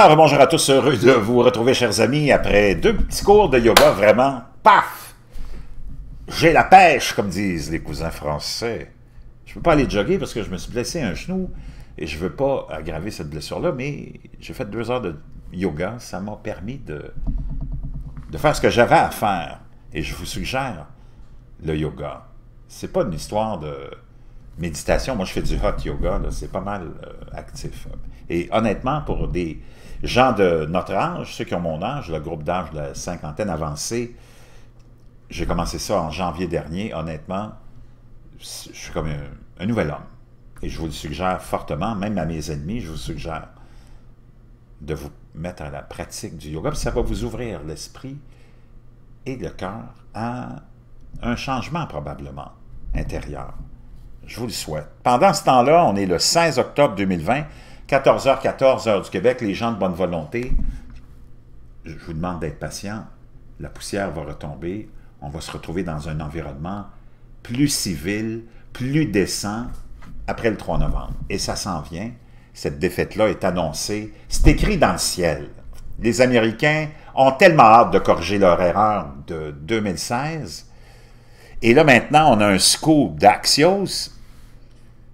Ah, bonjour à tous, heureux de vous retrouver, chers amis, après deux petits cours de yoga, vraiment, paf! J'ai la pêche, comme disent les cousins français. Je ne peux pas aller jogger parce que je me suis blessé un genou et je ne veux pas aggraver cette blessure-là, mais j'ai fait deux heures de yoga, ça m'a permis de, de faire ce que j'avais à faire. Et je vous suggère le yoga. C'est pas une histoire de méditation. Moi, je fais du hot yoga, c'est pas mal euh, actif. Et honnêtement, pour des gens de notre âge, ceux qui ont mon âge, le groupe d'âge de la cinquantaine avancée, j'ai commencé ça en janvier dernier. Honnêtement, je suis comme un, nouvel homme. Et je vous le suggère fortement, même à mes ennemis, je vous suggère de vous mettre à la pratique du yoga. ça va vous ouvrir l'esprit et le cœur à un changement probablement intérieur. Je vous le souhaite. Pendant ce temps-là, on est le 16 octobre 2020. 14h, 14h du Québec, les gens de bonne volonté, je vous demande d'être patient. La poussière va retomber. On va se retrouver dans un environnement plus civil, plus décent après le 3 novembre. Et ça s'en vient. Cette défaite-là est annoncée. C'est écrit dans le ciel. Les Américains ont tellement hâte de corriger leur erreur de 2016. Et là, maintenant, on a un scoop d'Axios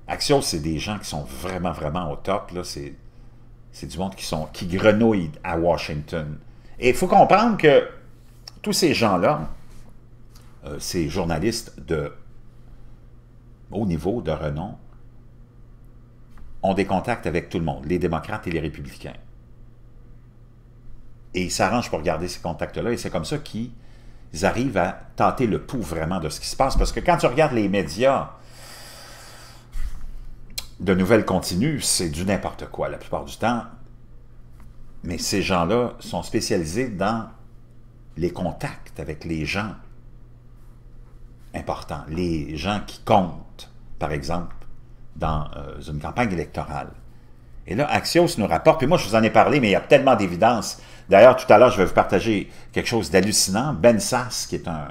Axios, c'est des gens qui sont vraiment, vraiment au top. C'est du monde qui, sont, qui grenouille à Washington. Et il faut comprendre que tous ces gens-là, euh, ces journalistes de haut niveau, de renom, ont des contacts avec tout le monde, les démocrates et les républicains. Et ils s'arrangent pour garder ces contacts-là, et c'est comme ça qu'ils arrivent à tenter le pouls vraiment de ce qui se passe. Parce que quand tu regardes les médias, de nouvelles continues, c'est du n'importe quoi la plupart du temps. Mais ces gens-là sont spécialisés dans les contacts avec les gens importants, les gens qui comptent, par exemple, dans euh, une campagne électorale. Et là, Axios nous rapporte, puis moi je vous en ai parlé, mais il y a tellement d'évidence. D'ailleurs, tout à l'heure, je vais vous partager quelque chose d'hallucinant. Ben Sass, qui est un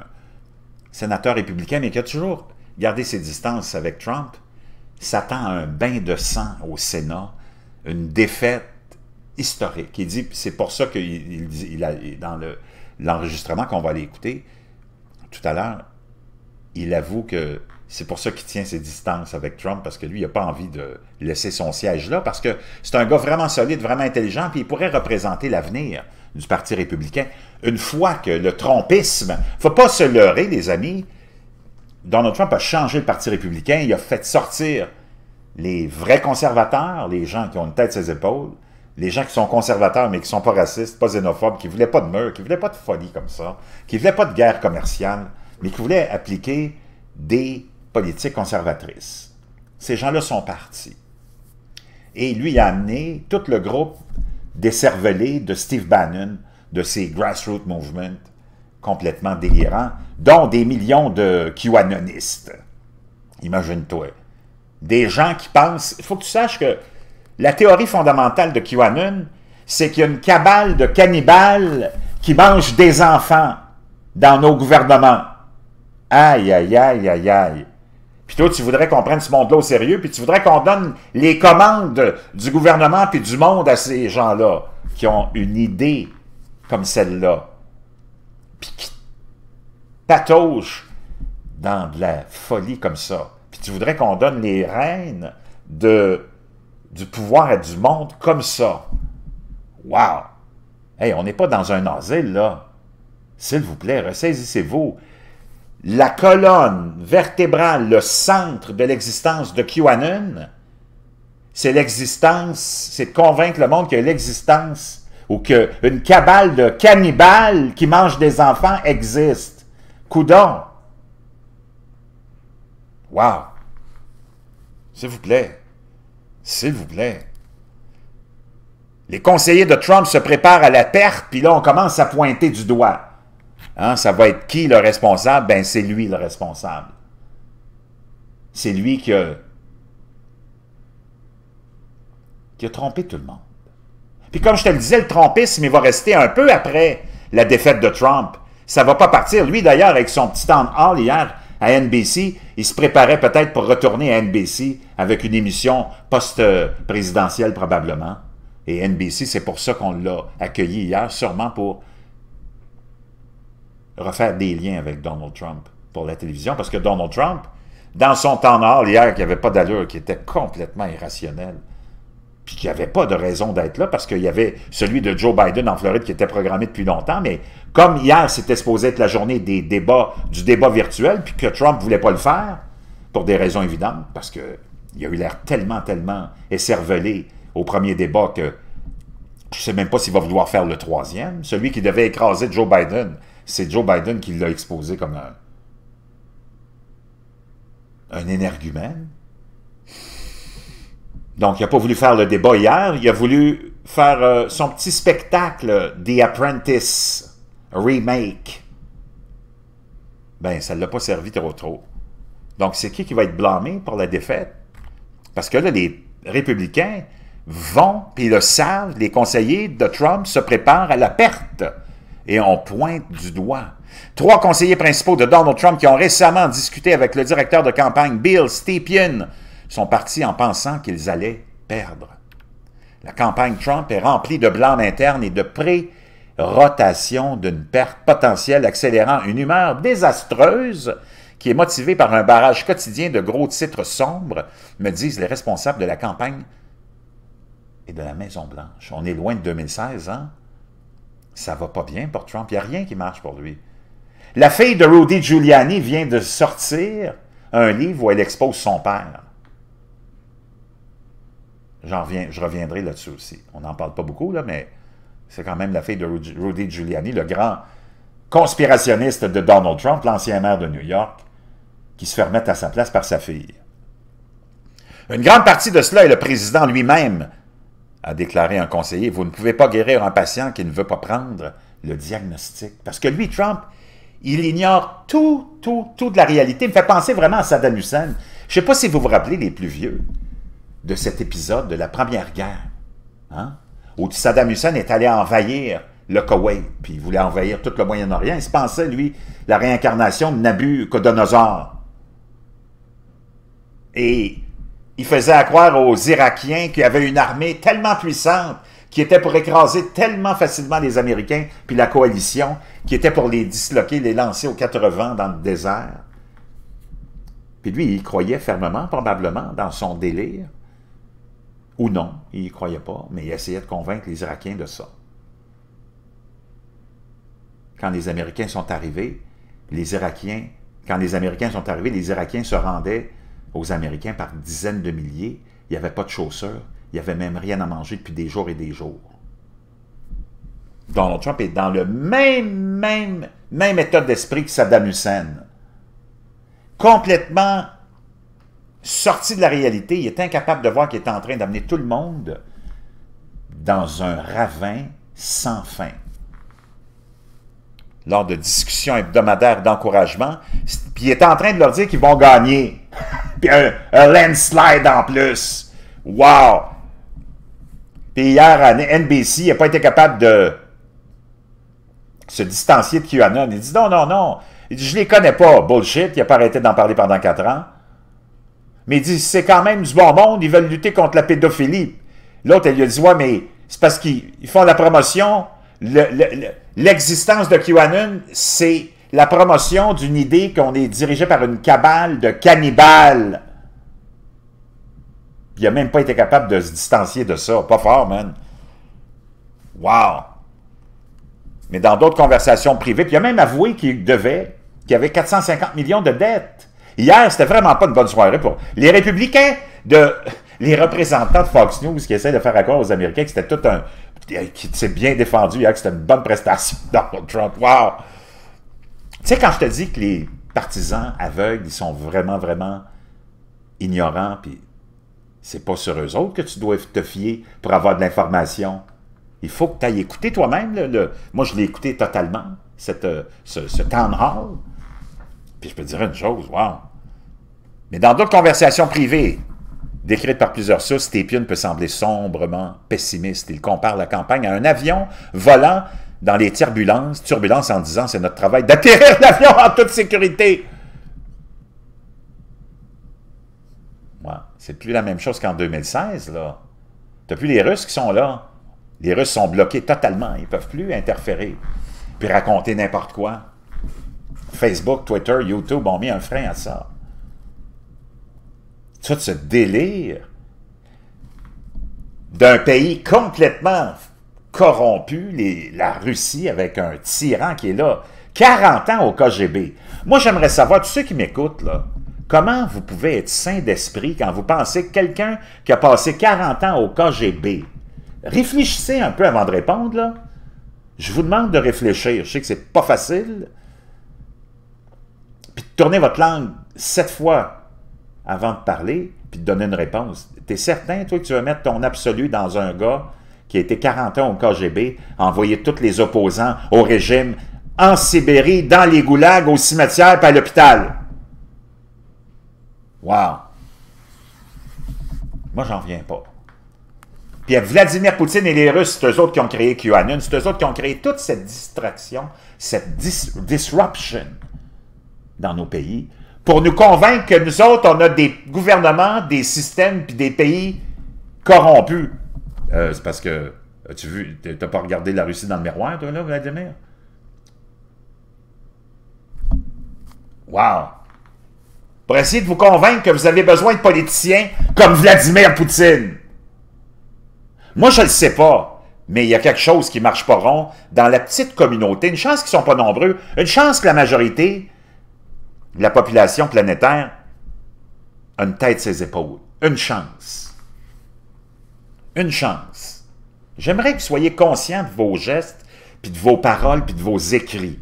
sénateur républicain, mais qui a toujours gardé ses distances avec Trump, s'attend à un bain de sang au Sénat, une défaite historique. Il dit, c'est pour ça qu'il dans l'enregistrement qu'on va aller écouter tout à l'heure, il avoue que c'est pour ça qu'il tient ses distances avec Trump, parce que lui, il n'a pas envie de laisser son siège là, parce que c'est un gars vraiment solide, vraiment intelligent, puis il pourrait représenter l'avenir du Parti républicain une fois que le ne faut pas se leurrer, les amis, Donald Trump a changé le Parti républicain, il a fait sortir les vrais conservateurs, les gens qui ont une tête ses épaules, les gens qui sont conservateurs mais qui sont pas racistes, pas xénophobes, qui ne voulaient pas de mur, qui ne voulaient pas de folie comme ça, qui ne voulaient pas de guerre commerciale, mais qui voulaient appliquer des politiques conservatrices. Ces gens-là sont partis. Et lui a amené tout le groupe des cervelés de Steve Bannon, de ses grassroots movements, complètement délirant, dont des millions de QAnonistes. Imagine-toi. Des gens qui pensent... Il faut que tu saches que la théorie fondamentale de QAnon, c'est qu'il y a une cabale de cannibales qui mangent des enfants dans nos gouvernements. Aïe, aïe, aïe, aïe, aïe. Puis toi, tu voudrais qu'on prenne ce monde-là au sérieux, puis tu voudrais qu'on donne les commandes du gouvernement puis du monde à ces gens-là qui ont une idée comme celle-là puis qui dans de la folie comme ça, puis tu voudrais qu'on donne les rênes de, du pouvoir à du monde comme ça. Wow! Hey, on n'est pas dans un asile, là. S'il vous plaît, ressaisissez-vous. La colonne vertébrale, le centre de l'existence de QAnon, c'est l'existence, c'est de convaincre le monde que l'existence ou qu'une cabale de cannibales qui mangent des enfants existe. Coudon. Wow. S'il vous plaît. S'il vous plaît. Les conseillers de Trump se préparent à la perte, puis là, on commence à pointer du doigt. Hein, ça va être qui le responsable? Ben, c'est lui le responsable. C'est lui qui qui a trompé tout le monde. Puis comme je te le disais, le trompisme, il va rester un peu après la défaite de Trump. Ça va pas partir. Lui, d'ailleurs, avec son petit temps hall hier à NBC, il se préparait peut-être pour retourner à NBC avec une émission post-présidentielle probablement. Et NBC, c'est pour ça qu'on l'a accueilli hier, sûrement pour refaire des liens avec Donald Trump pour la télévision, parce que Donald Trump, dans son temps hall hier, qui n'avait pas d'allure, qui était complètement irrationnel, puis qu'il n'y avait pas de raison d'être là, parce qu'il y avait celui de Joe Biden en Floride qui était programmé depuis longtemps, mais comme hier, c'était supposé être la journée des débats, du débat virtuel, puis que Trump ne voulait pas le faire, pour des raisons évidentes, parce qu'il a eu l'air tellement, tellement écervelé au premier débat que je ne sais même pas s'il va vouloir faire le troisième. Celui qui devait écraser Joe Biden, c'est Joe Biden qui l'a exposé comme un, un énergumène. Donc, il n'a pas voulu faire le débat hier, il a voulu faire euh, son petit spectacle The Apprentice Remake. Ben, ça ne l'a pas servi trop trop. Donc, c'est qui qui va être blâmé pour la défaite? Parce que là, les républicains vont, puis le savent, les conseillers de Trump se préparent à la perte et on pointe du doigt. Trois conseillers principaux de Donald Trump qui ont récemment discuté avec le directeur de campagne Bill Stepien sont partis en pensant qu'ils allaient perdre. La campagne Trump est remplie de blâme internes et de pré-rotation d'une perte potentielle accélérant une humeur désastreuse qui est motivée par un barrage quotidien de gros titres sombres, me disent les responsables de la campagne et de la Maison-Blanche. On est loin de 2016, hein? Ça va pas bien pour Trump, il n'y a rien qui marche pour lui. La fille de Rudy Giuliani vient de sortir un livre où elle expose son père je reviendrai là-dessus aussi. On n'en parle pas beaucoup, là, mais c'est quand même la fille de Rudy Giuliani, le grand conspirationniste de Donald Trump, l'ancien maire de New York, qui se fait remettre à sa place par sa fille. Une grande partie de cela est le président lui-même, a déclaré un conseiller. Vous ne pouvez pas guérir un patient qui ne veut pas prendre le diagnostic. Parce que lui, Trump, il ignore tout, tout, tout de la réalité. Il me fait penser vraiment à Saddam Hussein. Je ne sais pas si vous vous rappelez les plus vieux de cet épisode de la Première Guerre, hein, où Saddam Hussein est allé envahir le Koweït, puis il voulait envahir tout le Moyen-Orient. Il se pensait, lui, la réincarnation de Nabucodonosor. Et il faisait croire aux Irakiens qu'il y avait une armée tellement puissante qui était pour écraser tellement facilement les Américains, puis la coalition, qui était pour les disloquer, les lancer aux quatre vents dans le désert. Puis lui, il croyait fermement, probablement, dans son délire, ou non, il n'y croyait pas, mais il essayait de convaincre les Irakiens de ça. Quand les Américains sont arrivés, les Irakiens, quand les Américains sont arrivés, les Irakiens se rendaient aux Américains par dizaines de milliers. Il n'y avait pas de chaussures. Il n'y avait même rien à manger depuis des jours et des jours. Donald Trump est dans le même, même, même état d'esprit que Saddam Hussein. Complètement sorti de la réalité, il est incapable de voir qu'il est en train d'amener tout le monde dans un ravin sans fin. Lors de discussions hebdomadaires d'encouragement, puis il est en train de leur dire qu'ils vont gagner. puis un, landslide en plus. Wow! Puis hier, NBC, n'a pas été capable de se distancier de QAnon. Il dit non, non, non. Il dit, je les connais pas. Bullshit, il n'a pas arrêté d'en parler pendant quatre ans. Mais il dit, c'est quand même du bon monde, ils veulent lutter contre la pédophilie. L'autre, elle lui a dit, ouais, mais c'est parce qu'ils font la promotion. L'existence de QAnon, c'est la promotion d'une idée qu'on est dirigé par une cabale de cannibales. Il n'a même pas été capable de se distancier de ça. Pas fort, man. Wow! Mais dans d'autres conversations privées, il a même avoué qu'il devait, qu'il avait 450 millions de dettes. Hier, c'était vraiment pas une bonne soirée pour les républicains les représentants de Fox News qui essaient de faire accord aux Américains que c'était tout un qui s'est bien défendu hier, hein, que c'était une bonne prestation Donald Trump. Wow! Tu sais, quand je te dis que les partisans aveugles, ils sont vraiment, vraiment ignorants, puis c'est pas sur eux autres que tu dois te fier pour avoir de l'information. Il faut que tu ailles écouter toi-même. Moi, je l'ai écouté totalement, cette, euh, ce, ce town hall. Puis je peux dire une chose, wow. Mais dans d'autres conversations privées, décrites par plusieurs sources, Stephen peut sembler sombrement pessimiste. Il compare la campagne à un avion volant dans les turbulences, turbulences en disant c'est notre travail d'atterrir l'avion en toute sécurité. Moi, c'est plus la même chose qu'en 2016, là. T'as plus les Russes qui sont là. Les Russes sont bloqués totalement. Ils ne peuvent plus interférer puis raconter n'importe quoi. Facebook, Twitter, YouTube ont mis un frein à ça. Tout ce délire d'un pays complètement corrompu, la Russie, avec un tyran qui est là, 40 ans au KGB. Moi, j'aimerais savoir, tous ceux qui m'écoutent, là, comment vous pouvez être sain d'esprit quand vous pensez que quelqu'un qui a passé 40 ans au KGB, réfléchissez un peu avant de répondre, là. Je vous demande de réfléchir. Je sais que c'est pas facile, Tournez votre langue sept fois avant de parler, puis de donner une réponse. T'es certain, toi, que tu vas mettre ton absolu dans un gars qui a été 40 ans au KGB, envoyer tous les opposants au régime en Sibérie, dans les goulags, au cimetière puis à l'hôpital. Wow! Moi, j'en viens pas. Puis Vladimir Poutine et les Russes, c'est eux autres qui ont créé QAnon, c'est eux autres qui ont créé toute cette distraction, cette disruption dans nos pays pour nous convaincre que nous autres, on a des gouvernements, des systèmes, puis des pays corrompus. Euh, c'est parce que, as-tu vu, t'as pas regardé la Russie dans le miroir, toi, là, Vladimir? Wow! Pour essayer de vous convaincre que vous avez besoin de politiciens comme Vladimir Poutine. Moi, je le sais pas. Mais il y a quelque chose qui marche pas rond dans la petite communauté. Une chance qu'ils sont pas nombreux. Une chance que la majorité la population planétaire a une tête ses épaules. Une chance. Une chance. J'aimerais que vous soyez conscient de vos gestes, puis de vos paroles, puis de vos écrits.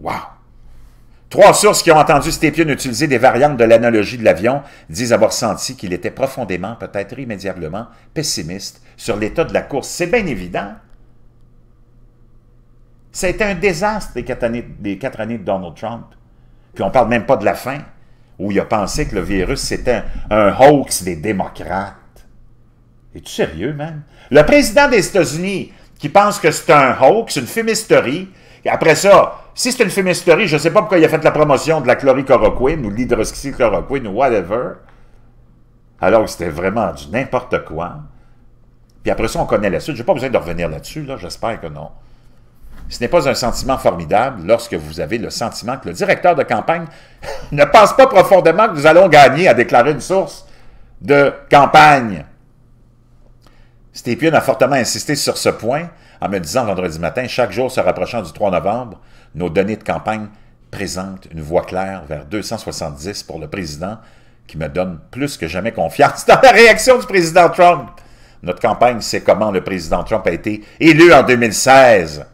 Wow! Trois sources qui ont entendu Stéphane utiliser des variantes de l'analogie de l'avion disent avoir senti qu'il était profondément, peut-être immédiatement, pessimiste sur l'état de la course. C'est bien évident. Ça a été un désastre les quatre années, de Donald Trump. Puis on ne parle même pas de la fin, où il a pensé que le virus, c'était un, hoax des démocrates. Es-tu sérieux, man? Le président des États-Unis, qui pense que c'est un hoax, une fumisterie, et après ça, si c'est une fumisterie, je ne sais pas pourquoi il a fait la promotion de la chloricoroquine ou l'hydroxychloroquine ou whatever, alors que c'était vraiment du n'importe quoi. Puis après ça, on connaît la suite. Je n'ai pas besoin de revenir là-dessus, là. j'espère que non. Ce n'est pas un sentiment formidable lorsque vous avez le sentiment que le directeur de campagne ne pense pas profondément que nous allons gagner à déclarer une source de campagne. Stéphane a fortement insisté sur ce point en me disant vendredi matin, chaque jour se rapprochant du 3 novembre, nos données de campagne présentent une voie claire vers 270 pour le président qui me donne plus que jamais confiance dans la réaction du président Trump. Notre campagne, c'est comment le président Trump a été élu en 2016.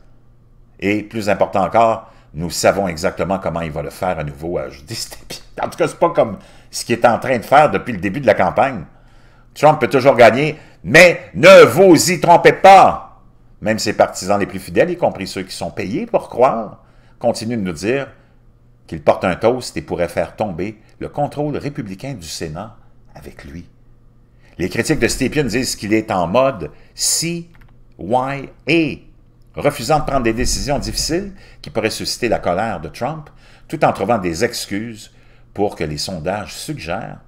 Et plus important encore, nous savons exactement comment il va le faire à nouveau à Stéphane, En tout cas, n'est pas comme ce qu'il est en train de faire depuis le début de la campagne. Trump peut toujours gagner, mais ne vous y trompez pas. Même ses partisans les plus fidèles, y compris ceux qui sont payés pour croire, continuent de nous dire qu'il porte un toast et pourrait faire tomber le contrôle républicain du Sénat avec lui. Les critiques de Stéphane disent qu'il est en mode CYA, refusant de prendre des décisions difficiles qui pourraient susciter la colère de Trump, tout en trouvant des excuses pour que les sondages suggèrent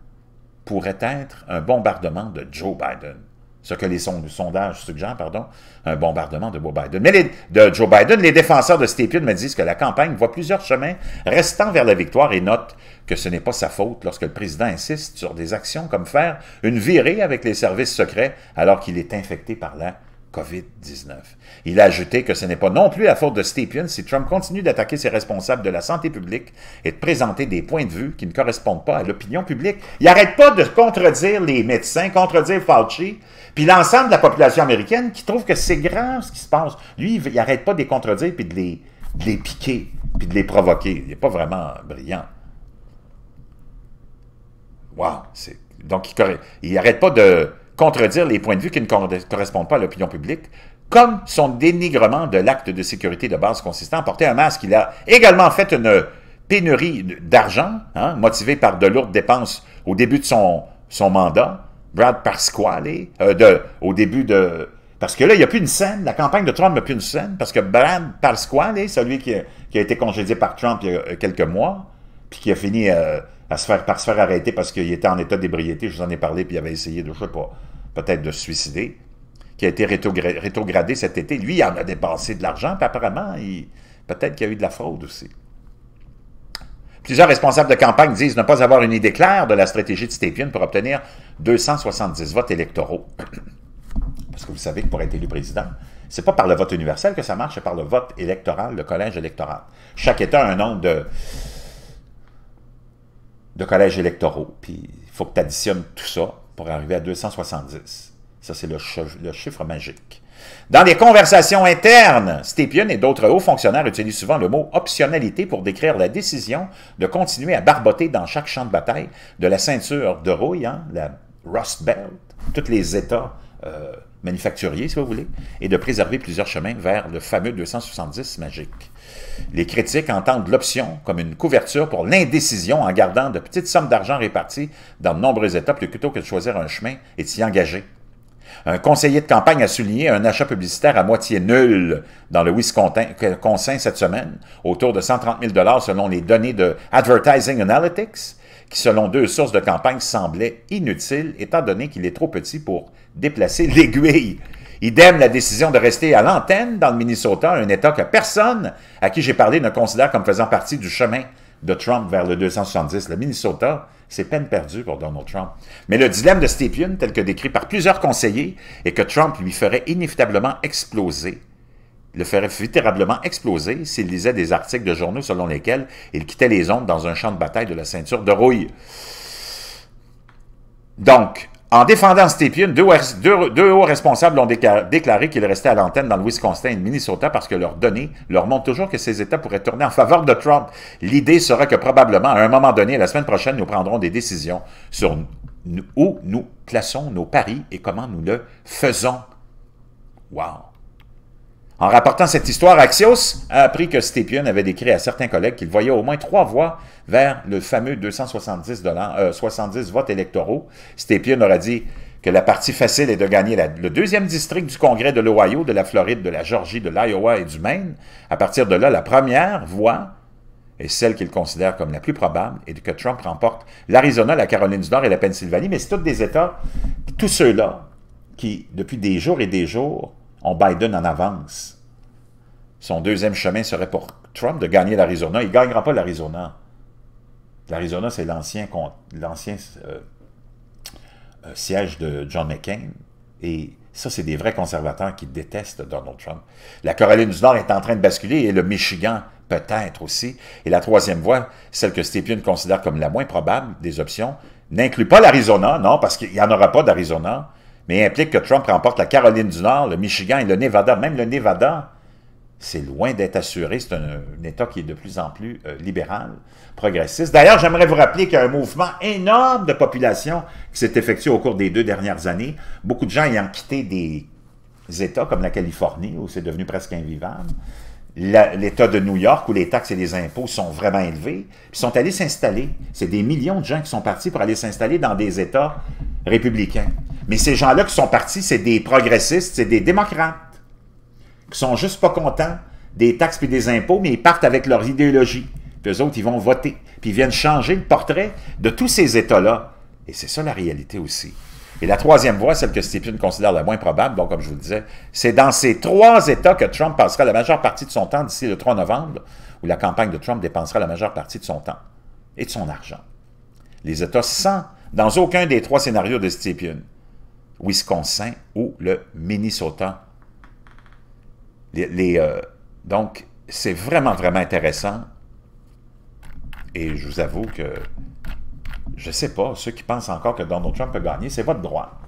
pourrait être un bombardement de Joe Biden. Ce que les sondages suggèrent, pardon, un bombardement de Joe Biden. Mais de Joe Biden, les défenseurs de Stephen me disent que la campagne voit plusieurs chemins restant vers la victoire et note que ce n'est pas sa faute lorsque le président insiste sur des actions comme faire une virée avec les services secrets alors qu'il est infecté par la COVID-19. Il a ajouté que ce n'est pas non plus la faute de Stephen si Trump continue d'attaquer ses responsables de la santé publique et de présenter des points de vue qui ne correspondent pas à l'opinion publique. Il n'arrête pas de contredire les médecins, contredire Fauci, puis l'ensemble de la population américaine qui trouve que c'est grave ce qui se passe. Lui, il n'arrête pas de les contredire puis de les, piquer, puis de les provoquer. Il n'est pas vraiment brillant. Wow! Donc, il n'arrête pas de contredire les points de vue qui ne correspondent pas à l'opinion publique, comme son dénigrement de l'acte de sécurité de base consistant à porter un masque. Il a également fait une pénurie d'argent, motivé hein, motivée par de lourdes dépenses au début de son, mandat, Brad Parsquale, euh, de, au début de... Parce que là, il n'y a plus une scène, la campagne de Trump n'a plus une scène, parce que Brad Pasquale, celui qui a, été congédié par Trump il y a euh, quelques mois, puis qui a fini euh, à se faire, par se faire arrêter parce qu'il était en état d'ébriété, je vous en ai parlé, puis il avait essayé de, je pas, peut-être de se suicider, qui a été rétrogradé, cet été. Lui, il en a dépensé de l'argent, puis apparemment, peut-être qu'il y a eu de la fraude aussi. Plusieurs responsables de campagne disent ne pas avoir une idée claire de la stratégie de Stephen pour obtenir 270 votes électoraux. Parce que vous savez que pour être élu président, ce n'est pas par le vote universel que ça marche, c'est par le vote électoral, le collège électoral. Chaque État a un nombre de, de collèges électoraux. Puis il faut que tu additionnes tout ça pour arriver à 270. Ça, c'est le, chiffre magique. Dans les conversations internes, Stepion et d'autres hauts fonctionnaires utilisent souvent le mot optionnalité pour décrire la décision de continuer à barboter dans chaque champ de bataille de la ceinture de rouille, hein, la Rust Belt, tous les États euh, manufacturiers, si vous voulez, et de préserver plusieurs chemins vers le fameux 270 magique. Les critiques entendent l'option comme une couverture pour l'indécision en gardant de petites sommes d'argent réparties dans de nombreuses étapes plutôt que de choisir un chemin et de s'y engager. Un conseiller de campagne a souligné un achat publicitaire à moitié nul dans le Wisconsin cette semaine, autour de 130 000 selon les données de Advertising Analytics, qui, selon deux sources de campagne, semblait inutile, étant donné qu'il est trop petit pour déplacer l'aiguille. Idem, la décision de rester à l'antenne dans le Minnesota, un État que personne à qui j'ai parlé ne considère comme faisant partie du chemin de Trump vers le 270. Le Minnesota, c'est peine perdue pour Donald Trump. Mais le dilemme de Stephen, tel que décrit par plusieurs conseillers, est que Trump lui ferait inévitablement exploser le ferait terriblement exploser s'il lisait des articles de journaux selon lesquels il quittait les ondes dans un champ de bataille de la ceinture de rouille. Donc, en défendant stephen deux, deux, hauts responsables ont déclaré, déclaré qu'ils restaient à l'antenne dans le Wisconsin et le Minnesota parce que leurs données leur montrent toujours que ces États pourraient tourner en faveur de Trump. L'idée sera que probablement, à un moment donné, la semaine prochaine, nous prendrons des décisions sur où nous plaçons nos paris et comment nous le faisons. Wow! En rapportant cette histoire, Axios a appris que Stepion avait décrit à certains collègues qu'il voyait au moins trois voies vers le fameux 270 euh, votes électoraux. Stepion aurait dit que la partie facile est de gagner le deuxième district du Congrès de l'Ohio, de la Floride, de la Georgie, de l'Iowa et du Maine. À partir de là, la première voie est celle qu'il considère comme la plus probable et que Trump remporte l'Arizona, la Caroline du Nord et la Pennsylvanie. Mais c'est tous des États, tous ceux-là, qui, depuis des jours et des jours, on Biden en avance. Son deuxième chemin serait pour Trump de gagner l'Arizona. Il ne gagnera pas l'Arizona. L'Arizona, c'est l'ancien euh, euh, siège de John McCain. Et ça, c'est des vrais conservateurs qui détestent Donald Trump. La Caroline du Nord est en train de basculer et le Michigan peut-être aussi. Et la troisième voie, celle que Stephen considère comme la moins probable des options, n'inclut pas l'Arizona, non, parce qu'il n'y en aura pas d'Arizona mais implique que Trump remporte la Caroline du Nord, le Michigan et le Nevada. Même le Nevada, c'est loin d'être assuré. C'est un, État qui est de plus en plus euh, libéral, progressiste. D'ailleurs, j'aimerais vous rappeler qu'il y a un mouvement énorme de population qui s'est effectué au cours des deux dernières années. Beaucoup de gens ayant quitté des États comme la Californie, où c'est devenu presque invivable, l'État de New York, où les taxes et les impôts sont vraiment élevés, puis sont allés s'installer. C'est des millions de gens qui sont partis pour aller s'installer dans des États républicains. Mais ces gens-là qui sont partis, c'est des progressistes, c'est des démocrates qui sont juste pas contents des taxes et des impôts, mais ils partent avec leur idéologie. Puis eux autres, ils vont voter. Puis ils viennent changer le portrait de tous ces États-là. Et c'est ça la réalité aussi. Et la troisième voie, celle que Stephen considère la moins probable, donc comme je vous le disais, c'est dans ces trois États que Trump passera la majeure partie de son temps d'ici le 3 novembre, où la campagne de Trump dépensera la majeure partie de son temps et de son argent. Les États sans, dans aucun des trois scénarios de Stephen. Wisconsin ou le Minnesota. Les, euh, donc, c'est vraiment, vraiment intéressant. Et je vous avoue que je ne sais pas, ceux qui pensent encore que Donald Trump peut gagner, c'est votre droit.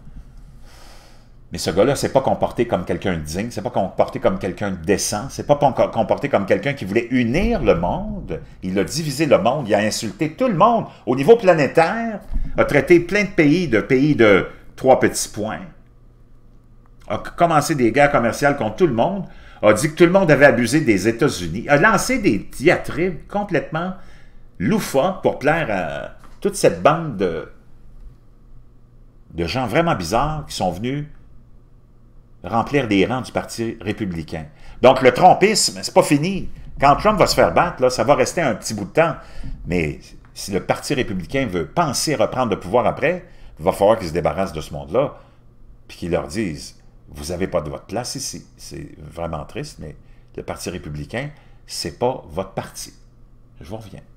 Mais ce gars-là, c'est pas comporté comme quelqu'un de digne, c'est pas comporté comme quelqu'un de décent, c'est pas comporté comme quelqu'un qui voulait unir le monde. Il a divisé le monde, il a insulté tout le monde au niveau planétaire, a traité plein de pays de pays de trois petits points, a commencé des guerres commerciales contre tout le monde, a dit que tout le monde avait abusé des États-Unis, a lancé des diatribes complètement loufoques pour plaire à toute cette bande de, de gens vraiment bizarres qui sont venus remplir des rangs du Parti républicain. Donc le trompisme, c'est pas fini. Quand Trump va se faire battre, ça va rester un petit bout de temps. Mais si le Parti républicain veut penser reprendre le pouvoir après, va falloir qu'ils se débarrassent de ce monde-là, puis qu'ils leur disent, vous n'avez pas de votre place ici. C'est vraiment triste, mais le Parti républicain, c'est pas votre parti. Je vous reviens.